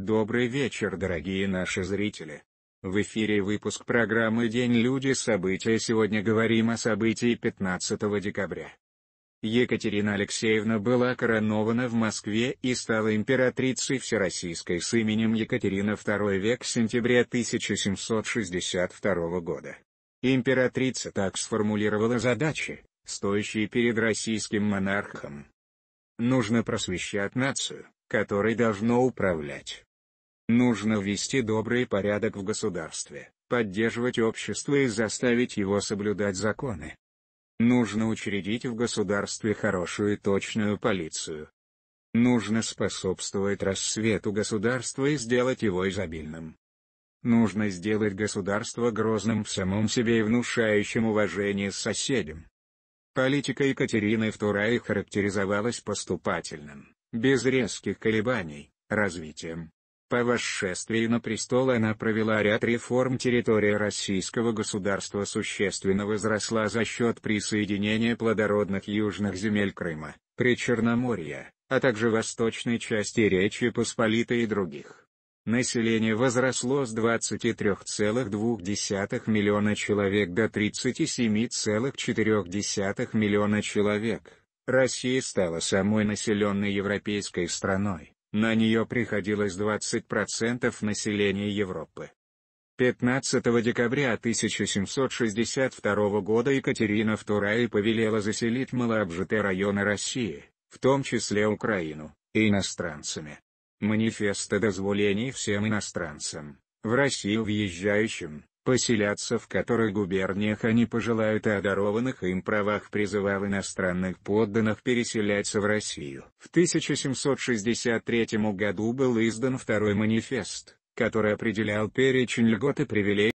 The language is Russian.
Добрый вечер, дорогие наши зрители. В эфире выпуск программы «День люди. События». Сегодня говорим о событии 15 декабря. Екатерина Алексеевна была коронована в Москве и стала императрицей Всероссийской с именем Екатерина II век сентября 1762 года. Императрица так сформулировала задачи, стоящие перед российским монархом. Нужно просвещать нацию, которой должно управлять Нужно ввести добрый порядок в государстве, поддерживать общество и заставить его соблюдать законы. Нужно учредить в государстве хорошую и точную полицию. Нужно способствовать рассвету государства и сделать его изобильным. Нужно сделать государство грозным в самом себе и внушающим уважение соседям. Политика Екатерины II характеризовалась поступательным, без резких колебаний, развитием, по восшествии на престол она провела ряд реформ территория российского государства существенно возросла за счет присоединения плодородных южных земель Крыма, Причерноморья, а также восточной части Речи Посполитой и других. Население возросло с 23,2 миллиона человек до 37,4 миллиона человек. Россия стала самой населенной европейской страной. На нее приходилось 20% населения Европы. 15 декабря 1762 года Екатерина II повелела заселить малообжитые районы России, в том числе Украину, иностранцами. Манифест о дозволении всем иностранцам, в Россию въезжающим, поселяться в которых губерниях они пожелают и о дарованных им правах призывал иностранных подданных переселяться в Россию. В 1763 году был издан второй манифест, который определял перечень льгот и привилегий